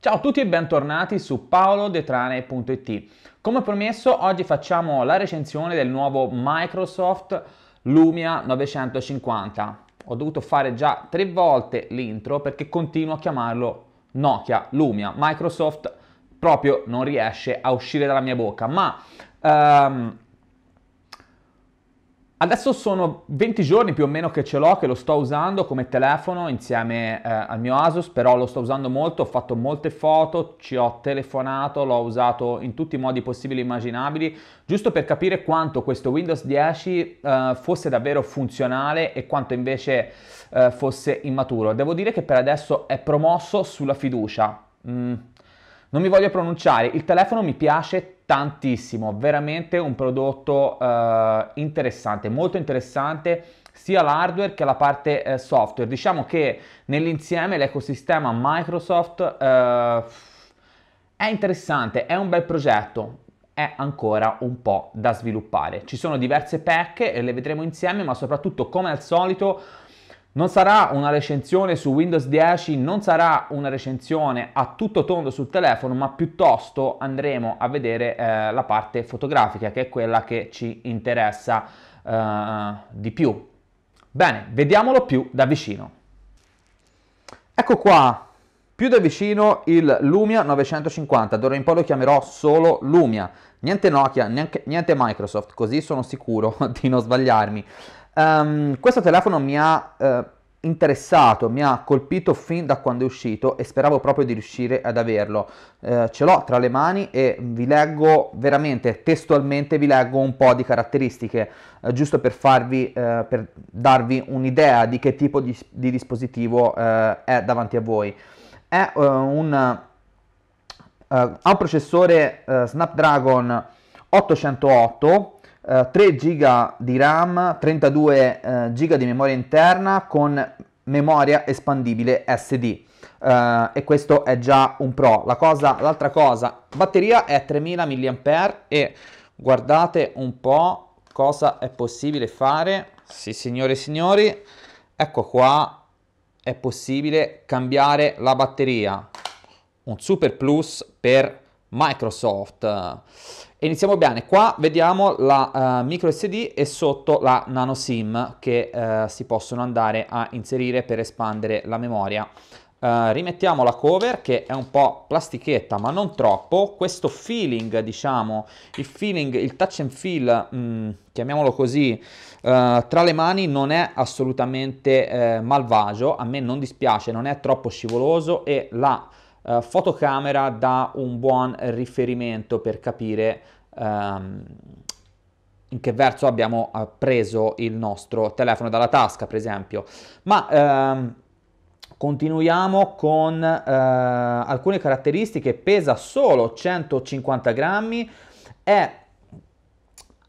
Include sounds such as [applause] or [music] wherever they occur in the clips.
Ciao a tutti e bentornati su paolodetrane.it. Come promesso, oggi facciamo la recensione del nuovo Microsoft Lumia 950. Ho dovuto fare già tre volte l'intro perché continuo a chiamarlo Nokia Lumia. Microsoft proprio non riesce a uscire dalla mia bocca, ma ehm, Adesso sono 20 giorni più o meno che ce l'ho, che lo sto usando come telefono insieme eh, al mio Asus, però lo sto usando molto, ho fatto molte foto, ci ho telefonato, l'ho usato in tutti i modi possibili e immaginabili, giusto per capire quanto questo Windows 10 eh, fosse davvero funzionale e quanto invece eh, fosse immaturo. Devo dire che per adesso è promosso sulla fiducia. Mm, non mi voglio pronunciare, il telefono mi piace tantissimo, veramente un prodotto eh, interessante, molto interessante sia l'hardware che la parte eh, software. Diciamo che nell'insieme l'ecosistema Microsoft eh, è interessante, è un bel progetto, è ancora un po' da sviluppare. Ci sono diverse pack, le vedremo insieme, ma soprattutto come al solito non sarà una recensione su Windows 10, non sarà una recensione a tutto tondo sul telefono, ma piuttosto andremo a vedere eh, la parte fotografica, che è quella che ci interessa eh, di più. Bene, vediamolo più da vicino. Ecco qua, più da vicino il Lumia 950, d'ora in poi lo chiamerò solo Lumia, niente Nokia, neanche, niente Microsoft, così sono sicuro [laughs] di non sbagliarmi. Um, questo telefono mi ha uh, interessato, mi ha colpito fin da quando è uscito e speravo proprio di riuscire ad averlo. Eh, ce l'ho tra le mani e vi leggo veramente testualmente vi leggo un po' di caratteristiche, eh, giusto per farvi eh, per darvi un'idea di che tipo di, di dispositivo eh, è davanti a voi. È eh, un ha un processore Snapdragon 808 3 eh, GB di RAM, 32 eh, GB di memoria interna con memoria espandibile SD. Uh, eh, e questo è già un pro. La cosa, l'altra cosa, batteria è 3000 mAh e guardate un po' cosa è possibile fare. Sì, signore e signori, ecco qua è possibile cambiare la batteria. Un super plus per Microsoft iniziamo bene, qua vediamo la uh, micro SD e sotto la nano SIM che uh, si possono andare a inserire per espandere la memoria. Uh, rimettiamo la cover che è un po' plastichetta ma non troppo, questo feeling diciamo, il feeling, il touch and feel, mh, mm, chiamiamolo così, Uh, tra le mani non è assolutamente eh, malvagio, a me non dispiace, non è troppo scivoloso e la eh, fotocamera dà un buon riferimento per capire ehm, in che verso abbiamo eh, preso il nostro telefono dalla tasca, per esempio. Ma ehm, continuiamo con eh, alcune caratteristiche. Pesa solo 150 grammi, è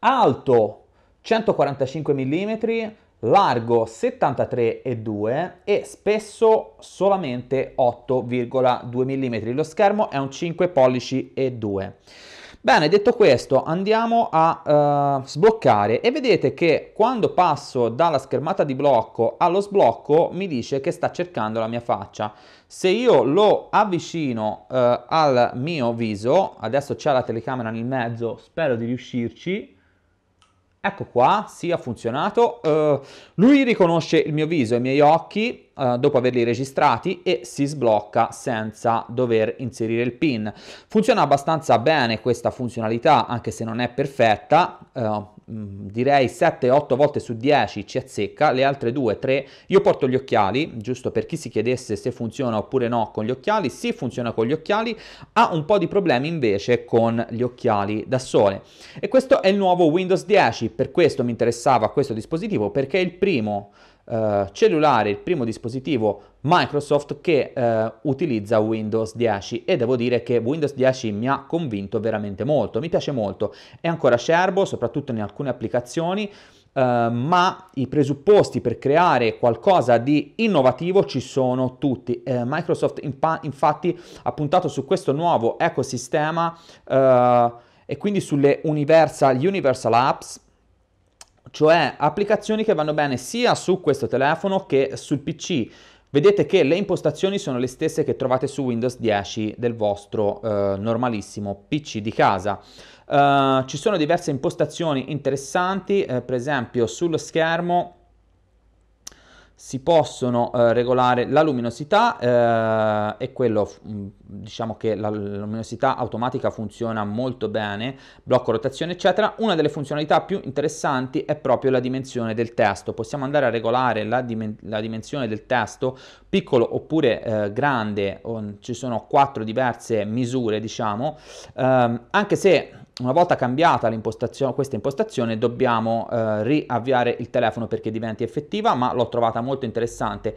alto 145 mm, largo 73,2 e spesso solamente 8,2 mm. Lo schermo è un 5 pollici e 2. Bene, detto questo, andiamo a uh, sbloccare e vedete che quando passo dalla schermata di blocco allo sblocco mi dice che sta cercando la mia faccia. Se io lo avvicino uh, al mio viso, adesso c'è la telecamera nel mezzo, spero di riuscirci, Ecco qua, sì, ha funzionato. Uh, lui riconosce il mio viso e i miei occhi uh, dopo averli registrati e si sblocca senza dover inserire il PIN. Funziona abbastanza bene questa funzionalità, anche se non è perfetta. Uh, direi 7-8 volte su 10 ci azzecca, le altre 2-3. Io porto gli occhiali, giusto per chi si chiedesse se funziona oppure no con gli occhiali, sì funziona con gli occhiali, ha un po' di problemi invece con gli occhiali da sole. E questo è il nuovo Windows 10, per questo mi interessava questo dispositivo, perché è il primo eh, cellulare, il primo dispositivo Microsoft che eh, utilizza Windows 10 e devo dire che Windows 10 mi ha convinto veramente molto, mi piace molto, è ancora acerbo soprattutto in alcune applicazioni, Uh, ma i presupposti per creare qualcosa di innovativo ci sono tutti. Uh, Microsoft impa- infatti ha puntato su questo nuovo ecosistema uh, e quindi sulle universal, universal apps cioè applicazioni che vanno bene sia su questo telefono che sul PC. Vedete che le impostazioni sono le stesse che trovate su Windows 10 del vostro eh, normalissimo PC di casa. Eh, ci sono diverse impostazioni interessanti, eh, per esempio sullo schermo si possono eh, regolare la luminosità eh, e quello mm, diciamo che la luminosità automatica funziona molto bene, blocco rotazione eccetera. Una delle funzionalità più interessanti è proprio la dimensione del testo. Possiamo andare a regolare la, dim la dimensione del testo piccolo oppure eh, grande, ci sono quattro diverse misure diciamo, ehm, anche se una volta cambiata l'impostazione, questa impostazione dobbiamo eh, riavviare il telefono perché diventi effettiva, ma l'ho trovata molto interessante.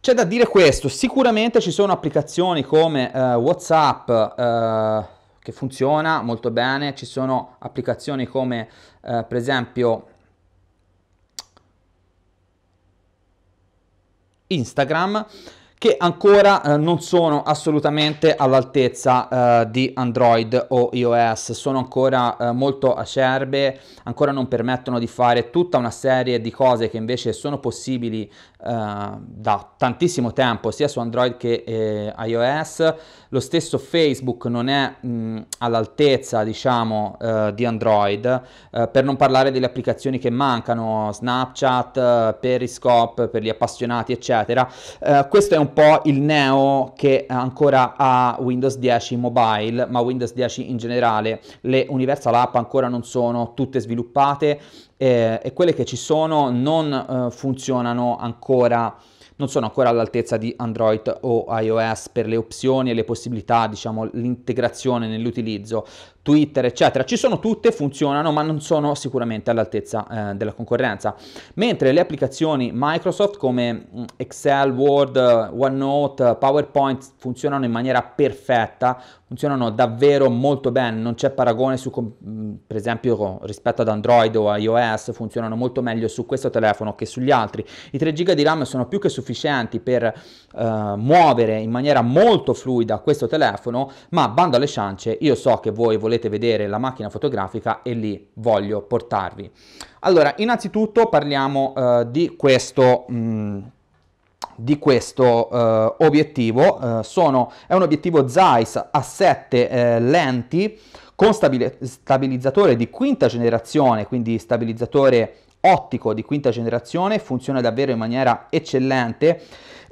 C'è da dire questo, sicuramente ci sono applicazioni come eh, WhatsApp eh, che funziona molto bene, ci sono applicazioni come eh, per esempio Instagram che ancora eh, non sono assolutamente all'altezza eh, di Android o iOS, sono ancora eh, molto acerbe, ancora non permettono di fare tutta una serie di cose che invece sono possibili eh, da tantissimo tempo sia su Android che eh, iOS. Lo stesso Facebook non è mh, all'altezza, diciamo, eh, di Android, per non parlare delle applicazioni che mancano, Snapchat, Periscope per gli appassionati, eccetera. questo è un po' il neo che ancora ha Windows 10 mobile, ma Windows 10 in generale. Le Universal App ancora non sono tutte sviluppate eh, e quelle che ci sono non eh, funzionano ancora non sono ancora all'altezza di Android o iOS per le opzioni e le possibilità, diciamo, l'integrazione nell'utilizzo. Twitter, eccetera. Ci sono tutte, funzionano, ma non sono sicuramente all'altezza eh, della concorrenza. Mentre le applicazioni Microsoft come mm, Excel, Word, OneNote, PowerPoint funzionano in maniera perfetta, funzionano davvero molto bene, non c'è paragone su, mm, per esempio rispetto ad Android o iOS, funzionano molto meglio su questo telefono che sugli altri. I 3 GB di RAM sono più che sufficienti per eh, muovere in maniera molto fluida questo telefono, ma bando alle ciance, io so che voi volete volete vedere la macchina fotografica e lì voglio portarvi. Allora, innanzitutto parliamo eh, di questo... Mh, mm, di questo eh, obiettivo eh, sono, è un obiettivo Zeiss a 7 eh, lenti con stabilizzatore di quinta generazione quindi stabilizzatore ottico di quinta generazione funziona davvero in maniera eccellente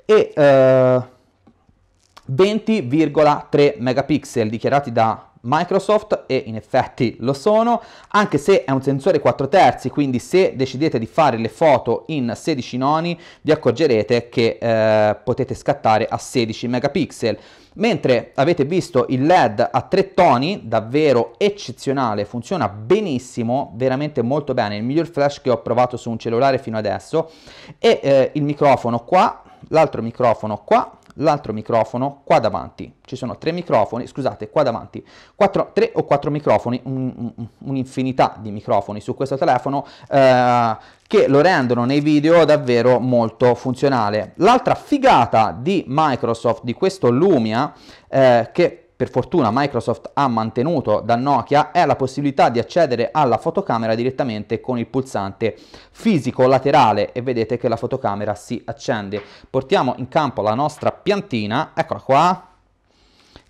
e 20,3 eh, megapixel dichiarati da Microsoft e in effetti lo sono, anche se è un sensore 4 terzi, quindi se decidete di fare le foto in 16 noni vi accorgerete che eh, potete scattare a 16 megapixel. Mentre avete visto il LED a tre toni, davvero eccezionale, funziona benissimo, veramente molto bene, il miglior flash che ho provato su un cellulare fino adesso, e eh, il microfono qua, l'altro microfono qua, l'altro microfono qua davanti. Ci sono tre microfoni, scusate, qua davanti, quattro, tre o quattro microfoni, un'infinità di microfoni su questo telefono eh, che lo rendono nei video davvero molto funzionale. L'altra figata di Microsoft, di questo Lumia, eh, che per fortuna Microsoft ha mantenuto da Nokia è la possibilità di accedere alla fotocamera direttamente con il pulsante fisico laterale e vedete che la fotocamera si accende. Portiamo in campo la nostra piantina, eccola qua,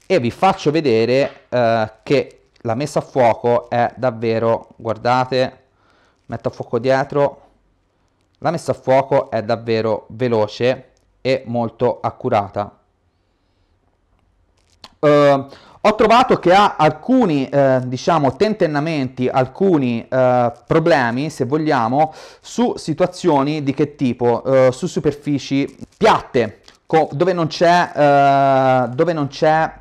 e vi faccio vedere eh, che la messa a fuoco è davvero, guardate, metto a fuoco dietro, la messa a fuoco è davvero veloce e molto accurata eh, ho trovato che ha alcuni eh, diciamo, tentennamenti, alcuni eh, problemi, se vogliamo, su situazioni di che tipo? Eh, su superfici piatte, dove non c'è, eh, dove non c'è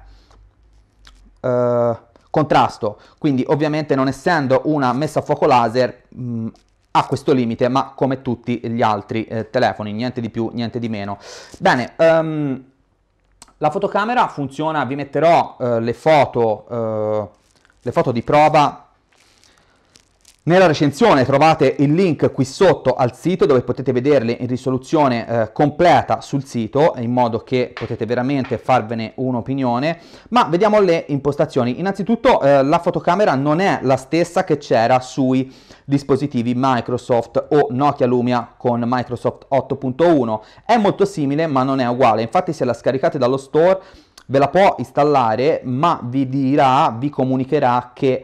eh, contrasto. Quindi ovviamente non essendo una messa a fuoco laser mh, mm, ha questo limite, ma come tutti gli altri eh, telefoni, niente di più, niente di meno. Bene, um, la fotocamera funziona, vi metterò eh, le, foto, eh, le foto di prova nella recensione trovate il link qui sotto al sito dove potete vederle in risoluzione eh, completa sul sito in modo che potete veramente farvene un'opinione, ma vediamo le impostazioni. Innanzitutto eh, la fotocamera non è la stessa che c'era sui dispositivi Microsoft o Nokia Lumia con Microsoft 8.1, è molto simile ma non è uguale, infatti se la scaricate dallo store ve la può installare ma vi dirà, vi comunicherà che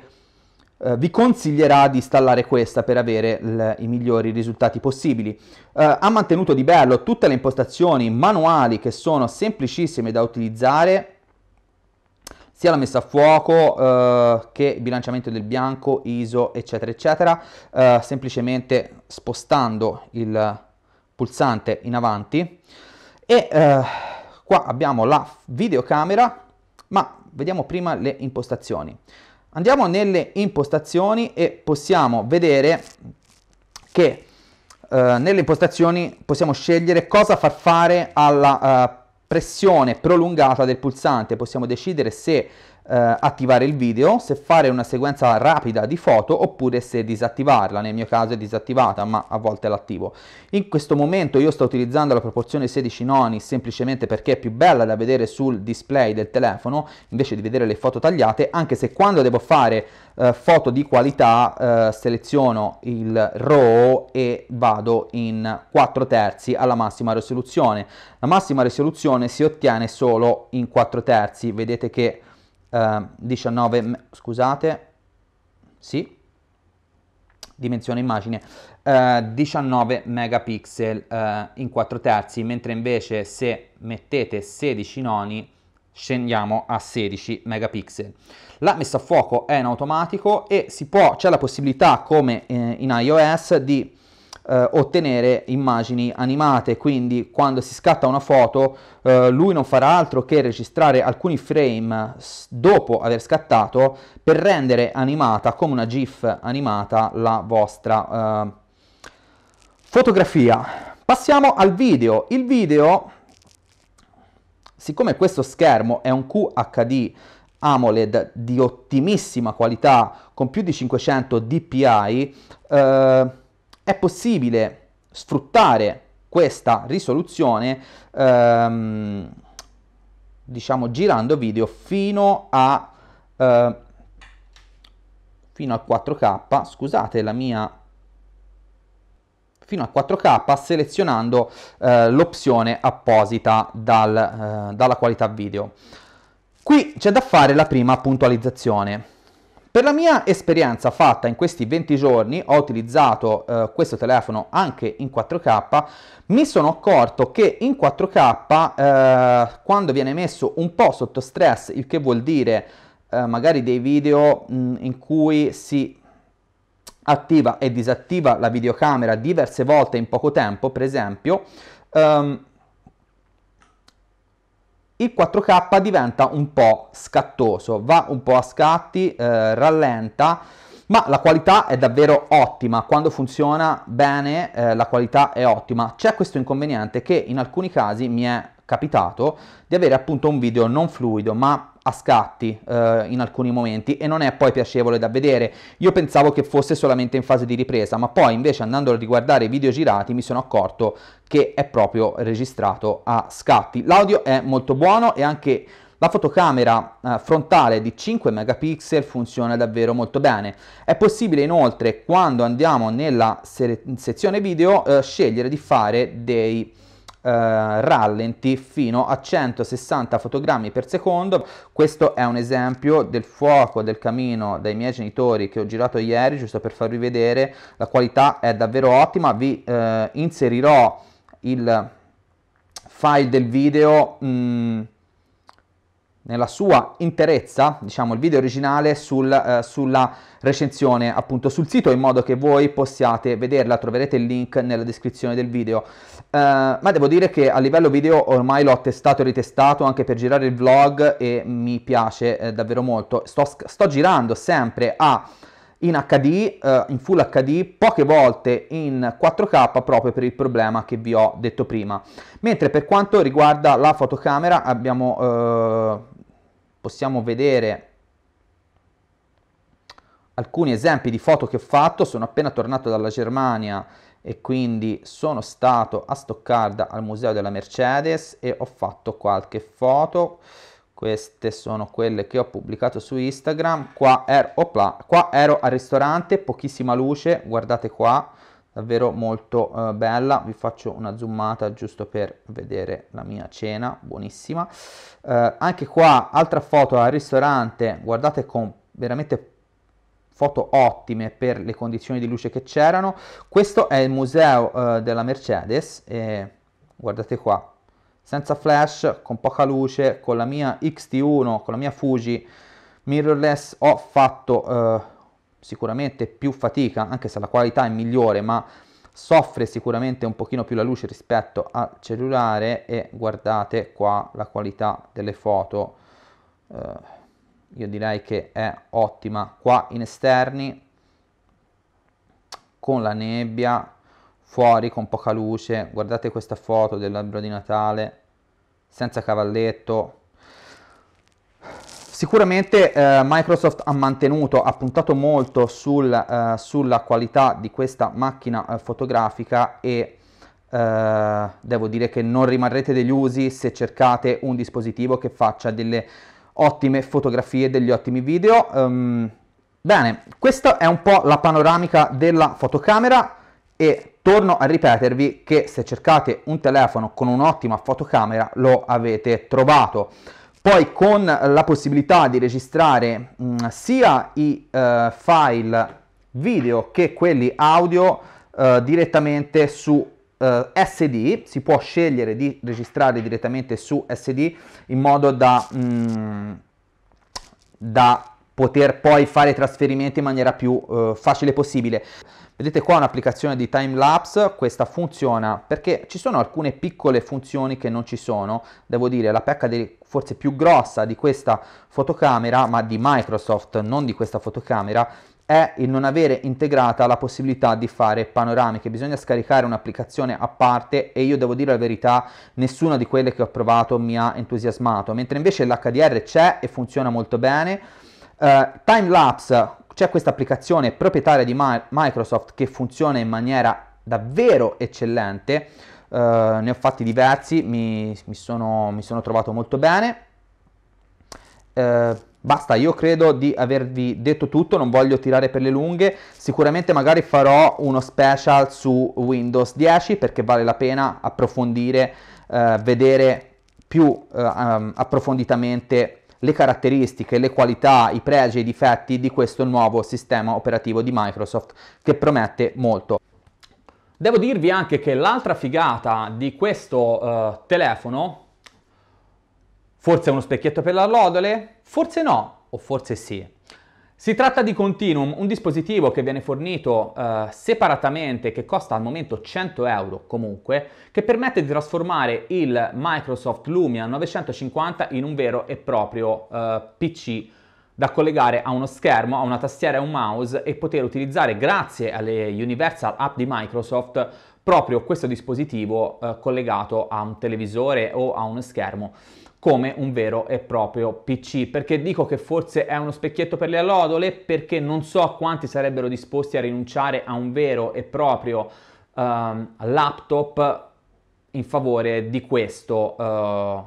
Uh, vi consiglierà di installare questa per avere l- i migliori risultati possibili. Uh, ha mantenuto di bello tutte le impostazioni manuali che sono semplicissime da utilizzare, sia la messa a fuoco uh, che il bilanciamento del bianco, ISO, eccetera, eccetera, semplicemente spostando il pulsante in avanti. E qua abbiamo la videocamera, ma vediamo prima le impostazioni. Andiamo nelle impostazioni e possiamo vedere che eh, nelle impostazioni possiamo scegliere cosa far fare alla eh, pressione prolungata del pulsante. Possiamo decidere se eh, attivare il video, se fare una sequenza rapida di foto oppure se disattivarla, nel mio caso è disattivata ma a volte l'attivo. In questo momento io sto utilizzando la proporzione 16 noni semplicemente perché è più bella da vedere sul display del telefono invece di vedere le foto tagliate, anche se quando devo fare eh, foto di qualità eh, seleziono il RAW e vado in 4 terzi alla massima risoluzione. La massima risoluzione si ottiene solo in 4 terzi, vedete che 19, ehm, scusate, sì, dimensione immagine, eh, 19 megapixel eh, in 4 terzi, mentre invece se mettete 16 noni scendiamo a 16 megapixel. La messa a fuoco è in automatico e si può, c'è la possibilità come eh, in iOS di eh, ottenere immagini animate, quindi quando si scatta una foto eh, lui non farà altro che registrare alcuni frame dopo aver scattato per rendere animata come una GIF animata la vostra eh, fotografia. Passiamo al video. Il video, siccome questo schermo è un QHD, AMOLED di ottimissima qualità con più di 500 dpi eh, è possibile sfruttare questa risoluzione ehm, diciamo girando video fino a eh, fino a 4k scusate la mia fino a 4K selezionando eh, l'opzione apposita dal, eh, dalla qualità video. Qui c'è da fare la prima puntualizzazione. Per la mia esperienza fatta in questi 20 giorni, ho utilizzato eh, questo telefono anche in 4K, mi sono accorto che in 4K eh, quando viene messo un po' sotto stress, il che vuol dire eh, magari dei video mh, mm, in cui si attiva e disattiva la videocamera diverse volte in poco tempo, per esempio, ehm, il 4K diventa un po' scattoso, va un po' a scatti, eh, rallenta, ma la qualità è davvero ottima, quando funziona bene eh, la qualità è ottima. C'è questo inconveniente che in alcuni casi mi è capitato di avere appunto un video non fluido ma a scatti eh, in alcuni momenti e non è poi piacevole da vedere. Io pensavo che fosse solamente in fase di ripresa, ma poi invece andando a riguardare i video girati mi sono accorto che è proprio registrato a scatti. L'audio è molto buono e anche la fotocamera eh, frontale di 5 megapixel funziona davvero molto bene. È possibile inoltre quando andiamo nella se sezione video eh, scegliere di fare dei eh, rallenti fino a 160 fotogrammi per secondo. Questo è un esempio del fuoco del camino dei miei genitori che ho girato ieri, giusto per farvi vedere, la qualità è davvero ottima, vi eh, inserirò il file del video mh, mm, nella sua interezza, diciamo il video originale sul, eh, sulla recensione appunto sul sito in modo che voi possiate vederla, troverete il link nella descrizione del video. Eh, ma devo dire che a livello video ormai l'ho testato e ritestato anche per girare il vlog e mi piace eh, davvero molto. Sto, sto, girando sempre a in HD, uh, eh, in full HD, poche volte in 4K proprio per il problema che vi ho detto prima. Mentre per quanto riguarda la fotocamera abbiamo, uh, possiamo vedere alcuni esempi di foto che ho fatto, sono appena tornato dalla Germania e quindi sono stato a Stoccarda al museo della Mercedes e ho fatto qualche foto queste sono quelle che ho pubblicato su Instagram qua ero, opla, qua ero al ristorante pochissima luce guardate qua davvero molto eh, bella vi faccio una zoomata giusto per vedere la mia cena buonissima eh, anche qua altra foto al ristorante guardate con veramente foto ottime per le condizioni di luce che c'erano. Questo è il museo eh, della Mercedes, e guardate qua, senza flash, con poca luce, con la mia XT1, con la mia Fuji mirrorless ho fatto eh, sicuramente più fatica, anche se la qualità è migliore, ma soffre sicuramente un pochino più la luce rispetto al cellulare e guardate qua la qualità delle foto eh, io direi che è ottima qua in esterni con la nebbia fuori con poca luce guardate questa foto dell'albero di natale senza cavalletto Sicuramente eh, Microsoft ha mantenuto, ha puntato molto sul, eh, sulla qualità di questa macchina eh, fotografica e eh, devo dire che non rimarrete degli usi se cercate un dispositivo che faccia delle ottime fotografie, degli ottimi video. Um, bene, questa è un po' la panoramica della fotocamera e torno a ripetervi che se cercate un telefono con un'ottima fotocamera lo avete trovato. Poi con la possibilità di registrare mh, mm, sia i uh, file video che quelli audio uh, direttamente su Uh, eh, SD, si può scegliere di registrare direttamente su SD in modo da, mm, da poter poi fare i trasferimenti in maniera più uh, facile possibile. Vedete qua un'applicazione di timelapse, questa funziona perché ci sono alcune piccole funzioni che non ci sono, devo dire la pecca di, forse più grossa di questa fotocamera, ma di Microsoft, non di questa fotocamera, è il non avere integrata la possibilità di fare panoramiche, bisogna scaricare un'applicazione a parte e io devo dire la verità, nessuna di quelle che ho provato mi ha entusiasmato, mentre invece l'HDR c'è e funziona molto bene. Uh, Timelapse, c'è questa applicazione proprietaria di Ma- Microsoft che funziona in maniera davvero eccellente, uh, ne ho fatti diversi, mi, mi, sono, mi sono trovato molto bene. Uh, Basta, io credo di avervi detto tutto, non voglio tirare per le lunghe, sicuramente magari farò uno special su Windows 10 perché vale la pena approfondire, eh, vedere più eh, ehm, approfonditamente le caratteristiche, le qualità, i pregi e i difetti di questo nuovo sistema operativo di Microsoft che promette molto. Devo dirvi anche che l'altra figata di questo eh, telefono Forse uno specchietto per la lodole? Forse no, o forse sì. Si tratta di Continuum, un dispositivo che viene fornito eh, separatamente, che costa al momento 100 euro comunque, che permette di trasformare il Microsoft Lumia 950 in un vero e proprio eh, PC da collegare a uno schermo, a una tastiera e un mouse e poter utilizzare grazie alle Universal App di Microsoft proprio questo dispositivo eh, collegato a un televisore o a uno schermo come un vero e proprio PC. Perché dico che forse è uno specchietto per le allodole? Perché non so quanti sarebbero disposti a rinunciare a un vero e proprio uh, laptop in favore di questo uh,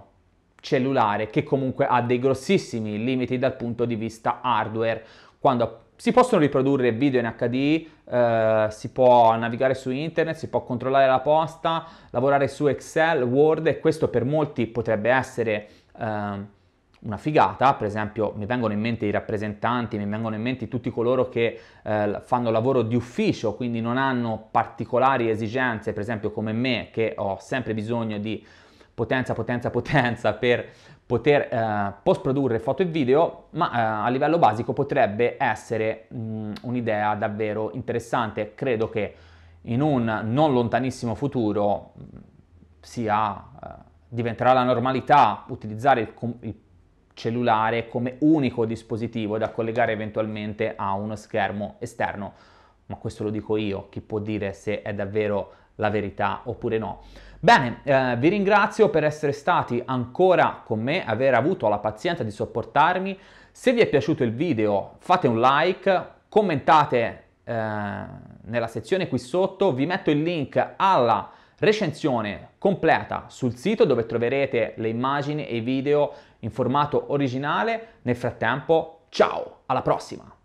cellulare che comunque ha dei grossissimi limiti dal punto di vista hardware quando si possono riprodurre video in HD, eh, si può navigare su internet, si può controllare la posta, lavorare su Excel, Word e questo per molti potrebbe essere eh, una figata, per esempio mi vengono in mente i rappresentanti, mi vengono in mente tutti coloro che eh, fanno lavoro di ufficio, quindi non hanno particolari esigenze, per esempio come me che ho sempre bisogno di potenza, potenza, potenza per poter eh, post produrre foto e video, ma eh, a livello basico potrebbe essere un'idea davvero interessante. Credo che in un non lontanissimo futuro sia, eh, diventerà la normalità utilizzare il, com- il cellulare come unico dispositivo da collegare eventualmente a uno schermo esterno. Ma questo lo dico io, chi può dire se è davvero la verità oppure no. Bene, eh, vi ringrazio per essere stati ancora con me, aver avuto la pazienza di sopportarmi. Se vi è piaciuto il video fate un like, commentate eh, nella sezione qui sotto, vi metto il link alla recensione completa sul sito dove troverete le immagini e i video in formato originale. Nel frattempo, ciao, alla prossima!